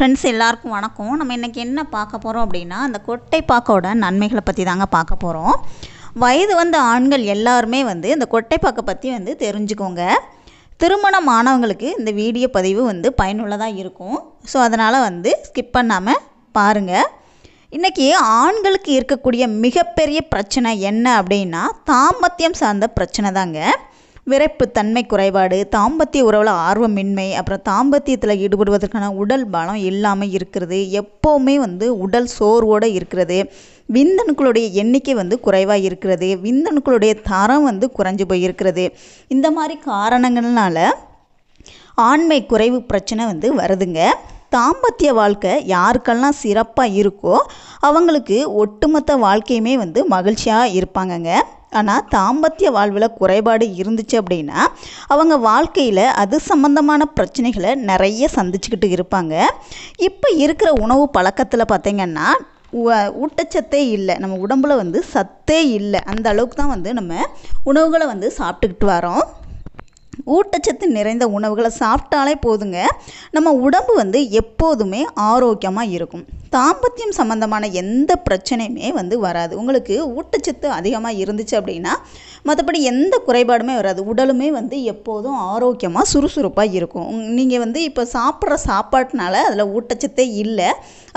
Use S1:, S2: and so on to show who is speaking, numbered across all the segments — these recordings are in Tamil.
S1: ஃப்ரெண்ட்ஸ் எல்லாருக்கும் வணக்கம் நம்ம இன்றைக்கி என்ன பார்க்க போகிறோம் அப்படின்னா அந்த கொட்டை பாக்கோட நன்மைகளை பற்றி தாங்க பார்க்க போகிறோம் வயது வந்த ஆண்கள் எல்லாருமே வந்து இந்த கொட்டைப்பாக்கை பற்றி வந்து தெரிஞ்சுக்கோங்க திருமணம் ஆனவங்களுக்கு இந்த வீடியோ பதிவு வந்து பயனுள்ளதாக இருக்கும் ஸோ அதனால் வந்து ஸ்கிப் பண்ணாமல் பாருங்கள் இன்றைக்கி ஆண்களுக்கு இருக்கக்கூடிய மிகப்பெரிய பிரச்சனை என்ன அப்படின்னா தாம்பத்தியம் சார்ந்த பிரச்சனை தாங்க விரைப்புத்தன்மை குறைபாடு தாம்பத்திய உறவில் ஆர்வமின்மை அப்புறம் தாம்பத்தியத்தில் ஈடுபடுவதற்கான உடல் பலம் இல்லாமல் இருக்கிறது எப்போவுமே வந்து உடல் சோர்வோடு இருக்கிறது விந்தணுக்களுடைய எண்ணிக்கை வந்து குறைவாக இருக்கிறது விந்தணுக்களுடைய தரம் வந்து குறைஞ்சி போயிருக்கிறது இந்த மாதிரி காரணங்கள்னால ஆண்மை குறைவு பிரச்சனை வந்து வருதுங்க தாம்பத்திய வாழ்க்கை யாருக்கெல்லாம் சிறப்பாக இருக்கோ அவங்களுக்கு ஒட்டுமொத்த வாழ்க்கையுமே வந்து மகிழ்ச்சியாக இருப்பாங்கங்க ஆனால் தாம்பத்திய வாழ்வில் குறைபாடு இருந்துச்சு அப்படின்னா அவங்க வாழ்க்கையில் அது சம்மந்தமான பிரச்சனைகளை நிறைய சந்திச்சுக்கிட்டு இருப்பாங்க இப்போ இருக்கிற உணவு பழக்கத்தில் பார்த்திங்கன்னா ஊட்டச்சத்தே இல்லை நம்ம உடம்பில் வந்து சத்தே இல்லை அந்த அளவுக்கு தான் வந்து நம்ம உணவுகளை வந்து சாப்பிட்டுக்கிட்டு வரோம் ஊட்டச்சத்து நிறைந்த உணவுகளை சாப்பிட்டாலே போதுங்க நம்ம உடம்பு வந்து எப்போதுமே ஆரோக்கியமாக இருக்கும் தாம்பத்தியம் சம்மந்தமான எந்த பிரச்சனையுமே வந்து வராது உங்களுக்கு ஊட்டச்சத்து அதிகமாக இருந்துச்சு அப்படின்னா மற்றபடி எந்த குறைபாடுமே வராது உடலுமே வந்து எப்போதும் ஆரோக்கியமாக சுறுசுறுப்பாக இருக்கும் நீங்கள் வந்து இப்போ சாப்பிட்ற சாப்பாட்டினால அதில் ஊட்டச்சத்தே இல்லை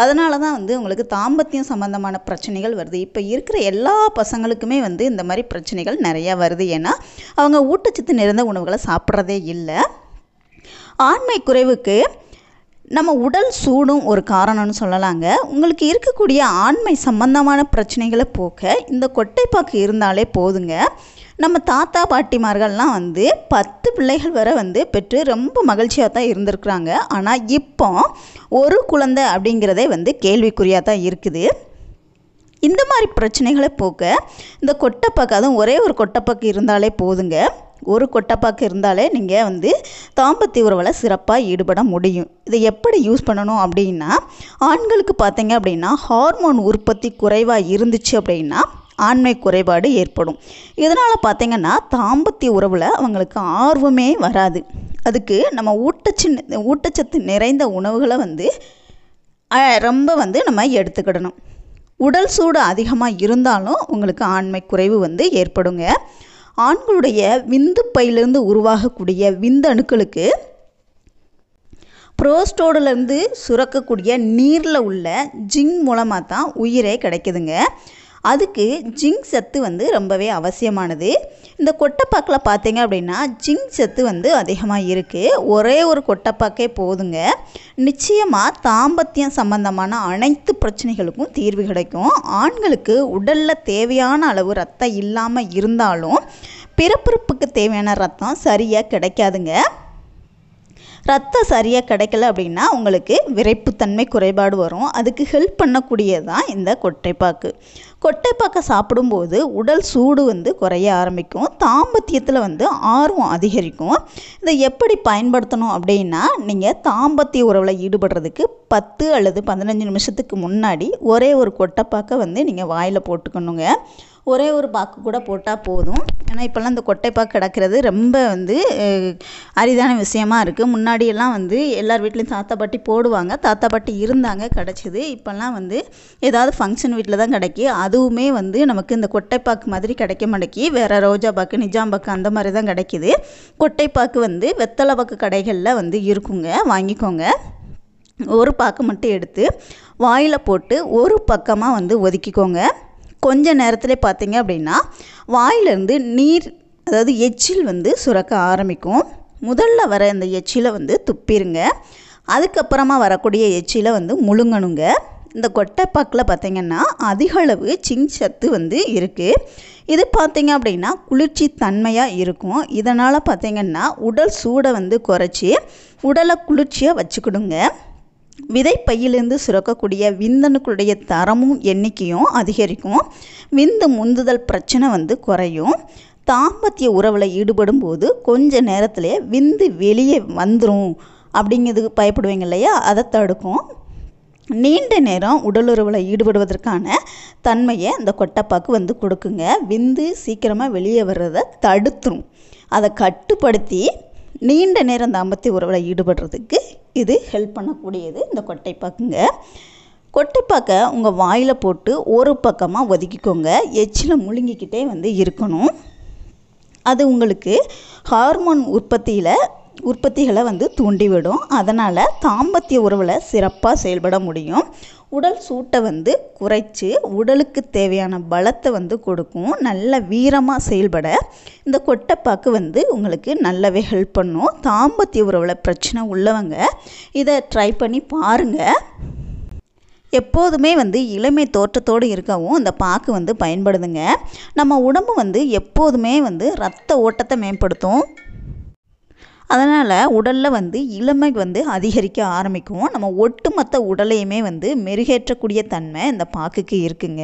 S1: அதனால தான் வந்து உங்களுக்கு தாம்பத்தியம் சம்மந்தமான பிரச்சனைகள் வருது இப்போ இருக்கிற எல்லா பசங்களுக்குமே வந்து இந்த மாதிரி பிரச்சனைகள் நிறையா வருது ஏன்னா அவங்க ஊட்டச்சத்து நிறைந்த உணவுகளை சாப்பிட்றதே இல்லை ஆண்மை குறைவுக்கு நம்ம உடல் சூடும் ஒரு காரணம்னு சொல்லலாங்க உங்களுக்கு இருக்கக்கூடிய ஆண்மை சம்பந்தமான பிரச்சனைகளை போக்க இந்த கொட்டைப்பாக்கு இருந்தாலே போதுங்க நம்ம தாத்தா பாட்டிமார்கள்லாம் வந்து பத்து பிள்ளைகள் வரை வந்து பெற்று ரொம்ப மகிழ்ச்சியாக தான் இருந்திருக்கிறாங்க ஆனால் இப்போ ஒரு குழந்தை அப்படிங்கிறதே வந்து கேள்விக்குறியாக தான் இருக்குது இந்த மாதிரி பிரச்சனைகளை போக்க இந்த கொட்டைப்பாக்கு அதுவும் ஒரே ஒரு கொட்டைப்பாக்கு இருந்தாலே போதுங்க ஒரு கொட்டப்பாக்கு இருந்தாலே நீங்கள் வந்து தாம்பத்தி உறவில் சிறப்பாக ஈடுபட முடியும் இதை எப்படி யூஸ் பண்ணணும் அப்படின்னா ஆண்களுக்கு பார்த்தீங்க அப்படின்னா ஹார்மோன் உற்பத்தி குறைவாக இருந்துச்சு அப்படின்னா ஆண்மை குறைபாடு ஏற்படும் இதனால் பார்த்திங்கன்னா தாம்பத்திய உறவில் அவங்களுக்கு ஆர்வமே வராது அதுக்கு நம்ம ஊட்டச்சி ஊட்டச்சத்து நிறைந்த உணவுகளை வந்து ரொம்ப வந்து நம்ம எடுத்துக்கிடணும் உடல் சூடு அதிகமாக இருந்தாலும் உங்களுக்கு ஆண்மை குறைவு வந்து ஏற்படுங்க ஆண்களுடைய விந்து பையிலிருந்து உருவாகக்கூடிய விந்தணுக்களுக்கு புரோஸ்டோடுலேருந்து சுரக்கக்கூடிய நீரில் உள்ள ஜிங் மூலமாக தான் உயிரே கிடைக்குதுங்க அதுக்கு ஜிங்க் சத்து வந்து ரொம்பவே அவசியமானது இந்த கொட்டைப்பாக்கில் பார்த்தீங்க அப்படின்னா ஜிங்க் சத்து வந்து அதிகமாக இருக்குது ஒரே ஒரு கொட்டைப்பாக்கே போதுங்க நிச்சயமாக தாம்பத்தியம் சம்பந்தமான அனைத்து பிரச்சனைகளுக்கும் தீர்வு கிடைக்கும் ஆண்களுக்கு உடலில் தேவையான அளவு ரத்தம் இல்லாமல் இருந்தாலும் பிறப்புறுப்புக்கு தேவையான ரத்தம் சரியாக கிடைக்காதுங்க ரத்தம் சரியாக கிடைக்கல அப்படின்னா உங்களுக்கு விரைப்புத்தன்மை குறைபாடு வரும் அதுக்கு ஹெல்ப் பண்ணக்கூடியது தான் இந்த கொட்டைப்பாக்கு கொட்டைப்பாக்கை சாப்பிடும்போது உடல் சூடு வந்து குறைய ஆரம்பிக்கும் தாம்பத்தியத்தில் வந்து ஆர்வம் அதிகரிக்கும் இதை எப்படி பயன்படுத்தணும் அப்படின்னா நீங்கள் தாம்பத்திய உறவில் ஈடுபடுறதுக்கு பத்து அல்லது பதினஞ்சு நிமிஷத்துக்கு முன்னாடி ஒரே ஒரு கொட்டைப்பாக்கை வந்து நீங்கள் வாயில் போட்டுக்கணுங்க ஒரே ஒரு பாக்கு கூட போட்டால் போதும் ஏன்னா இப்போல்லாம் இந்த கொட்டைப்பாக்கு கிடக்கிறது ரொம்ப வந்து அரிதான விஷயமா இருக்குது முன்னாடியெல்லாம் வந்து எல்லார் வீட்லேயும் தாத்தா பாட்டி போடுவாங்க தாத்தா பாட்டி இருந்தாங்க கிடச்சிது இப்போல்லாம் வந்து ஏதாவது ஃபங்க்ஷன் வீட்டில் தான் கிடைக்கி அதுவுமே வந்து நமக்கு இந்த கொட்டைப்பாக்கு மாதிரி கிடைக்க மாட்டேக்கி வேறு ரோஜா பாக்கு நிஜாம் பாக்கு அந்த மாதிரி தான் கிடைக்கிது கொட்டைப்பாக்கு வந்து வெத்தலை பாக்கு கடைகளில் வந்து இருக்குங்க வாங்கிக்கோங்க ஒரு பாக்கு மட்டும் எடுத்து வாயில் போட்டு ஒரு பக்கமாக வந்து ஒதுக்கிக்கோங்க கொஞ்ச நேரத்தில் பார்த்தீங்க அப்படின்னா வாயிலிருந்து நீர் அதாவது எச்சில் வந்து சுரக்க ஆரம்பிக்கும் முதல்ல வர இந்த எச்சிலை வந்து துப்பிடுங்க அதுக்கப்புறமா வரக்கூடிய எச்சிலை வந்து முழுங்கணுங்க இந்த கொட்டைப்பாக்கில் பார்த்திங்கன்னா அதிகளவு சிங் சத்து வந்து இருக்குது இது பார்த்திங்க அப்படின்னா குளிர்ச்சி தன்மையாக இருக்கும் இதனால் பார்த்திங்கன்னா உடல் சூடை வந்து குறைச்சி உடலை குளிர்ச்சியாக வச்சுக்கிடுங்க விதைப்பையிலிருந்து சுரக்கக்கூடிய விந்தணுக்களுடைய தரமும் எண்ணிக்கையும் அதிகரிக்கும் விந்து முந்துதல் பிரச்சனை வந்து குறையும் தாம்பத்திய உறவில் ஈடுபடும் போது கொஞ்ச நேரத்திலே விந்து வெளியே வந்துடும் அப்படிங்கிறதுக்கு பயப்படுவீங்க இல்லையா அதை தடுக்கும் நீண்ட நேரம் உடலுறவில் ஈடுபடுவதற்கான தன்மையை இந்த கொட்டப்பாக்கு வந்து கொடுக்குங்க விந்து சீக்கிரமாக வெளியே வர்றதை தடுத்துரும் அதை கட்டுப்படுத்தி நீண்ட நேரம் அந்த அம்பத்தி உறவில் ஈடுபடுறதுக்கு இது ஹெல்ப் பண்ணக்கூடியது இந்த கொட்டைப்பாக்குங்க கொட்டைப்பாக்கை உங்கள் வாயில் போட்டு ஒரு பக்கமாக ஒதுக்கிக்கோங்க எச்சில் முழுங்கிக்கிட்டே வந்து இருக்கணும் அது உங்களுக்கு ஹார்மோன் உற்பத்தியில் உற்பத்திகளை வந்து தூண்டிவிடும் அதனால் தாம்பத்திய உறவில் சிறப்பாக செயல்பட முடியும் உடல் சூட்டை வந்து குறைச்சி உடலுக்கு தேவையான பலத்தை வந்து கொடுக்கும் நல்ல வீரமாக செயல்பட இந்த கொட்டைப்பாக்கு வந்து உங்களுக்கு நல்லாவே ஹெல்ப் பண்ணும் தாம்பத்திய உறவில் பிரச்சனை உள்ளவங்க இதை ட்ரை பண்ணி பாருங்கள் எப்போதுமே வந்து இளமை தோற்றத்தோடு இருக்கவும் இந்த பாக்கு வந்து பயன்படுதுங்க நம்ம உடம்பு வந்து எப்போதுமே வந்து ரத்த ஓட்டத்தை மேம்படுத்தும் அதனால் உடலில் வந்து இளமை வந்து அதிகரிக்க ஆரம்பிக்கும் நம்ம ஒட்டுமொத்த உடலையுமே வந்து மெருகேற்றக்கூடிய தன்மை இந்த பாக்குக்கு இருக்குங்க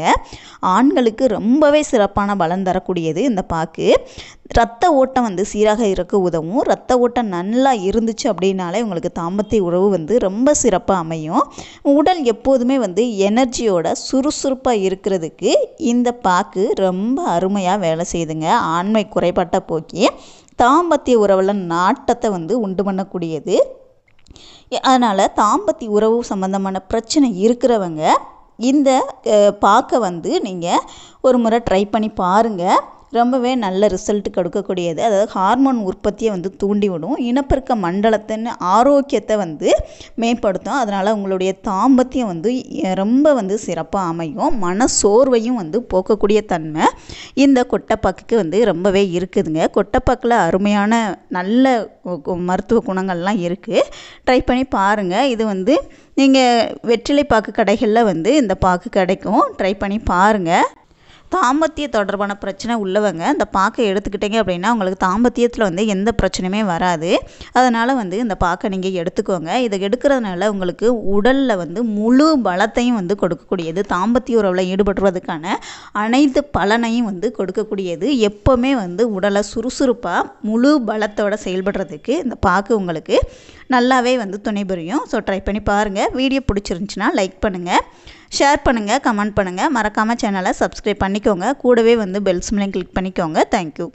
S1: ஆண்களுக்கு ரொம்பவே சிறப்பான பலன் தரக்கூடியது இந்த பாக்கு ரத்த ஓட்டம் வந்து சீராக இருக்க உதவும் ரத்த ஓட்டம் நல்லா இருந்துச்சு அப்படின்னாலே உங்களுக்கு தாம்பத்திய உறவு வந்து ரொம்ப சிறப்பாக அமையும் உடல் எப்போதுமே வந்து எனர்ஜியோட சுறுசுறுப்பாக இருக்கிறதுக்கு இந்த பாக்கு ரொம்ப அருமையாக வேலை செய்யுதுங்க ஆண்மை குறைபட்ட போக்கி தாம்பத்திய உறவில் நாட்டத்தை வந்து உண்டு பண்ணக்கூடியது அதனால் தாம்பத்திய உறவு சம்மந்தமான பிரச்சனை இருக்கிறவங்க இந்த பார்க்க வந்து நீங்கள் ஒரு முறை ட்ரை பண்ணி பாருங்கள் ரொம்பவே நல்ல ரிசல்ட் கொடுக்கக்கூடியது அதாவது ஹார்மோன் உற்பத்தியை வந்து தூண்டிவிடும் இனப்பெருக்க மண்டலத்தின் ஆரோக்கியத்தை வந்து மேம்படுத்தும் அதனால் உங்களுடைய தாம்பத்தியம் வந்து ரொம்ப வந்து சிறப்பாக அமையும் மன சோர்வையும் வந்து போக்கக்கூடிய தன்மை இந்த கொட்டைப்பாக்குக்கு வந்து ரொம்பவே இருக்குதுங்க கொட்டைப்பாக்கில் அருமையான நல்ல மருத்துவ குணங்கள்லாம் இருக்குது ட்ரை பண்ணி பாருங்கள் இது வந்து நீங்கள் வெற்றிலை பாக்கு கடைகளில் வந்து இந்த பாக்கு கிடைக்கும் ட்ரை பண்ணி பாருங்கள் தாம்பத்திய தொடர்பான பிரச்சனை உள்ளவங்க இந்த பாக்கை எடுத்துக்கிட்டீங்க அப்படின்னா உங்களுக்கு தாம்பத்தியத்தில் வந்து எந்த பிரச்சனையுமே வராது அதனால் வந்து இந்த பாக்கை நீங்கள் எடுத்துக்கோங்க இதை எடுக்கிறதுனால உங்களுக்கு உடலில் வந்து முழு பலத்தையும் வந்து கொடுக்கக்கூடியது தாம்பத்திய உறவில் ஈடுபடுறதுக்கான அனைத்து பலனையும் வந்து கொடுக்கக்கூடியது எப்போவுமே வந்து உடலை சுறுசுறுப்பாக முழு பலத்தோடு செயல்படுறதுக்கு இந்த பாக்கு உங்களுக்கு நல்லாவே வந்து துணை புரியும் ஸோ ட்ரை பண்ணி பாருங்கள் வீடியோ பிடிச்சிருந்துச்சுன்னா லைக் பண்ணுங்கள் ஷேர் பண்ணுங்கள் கமெண்ட் பண்ணுங்கள் மறக்காமல் சேனலை சப்ஸ்கிரைப் பண்ணிக்கோங்க கூடவே வந்து பெல்ஸ் சிம்லையும் கிளிக் பண்ணிக்கோங்க தேங்க்யூ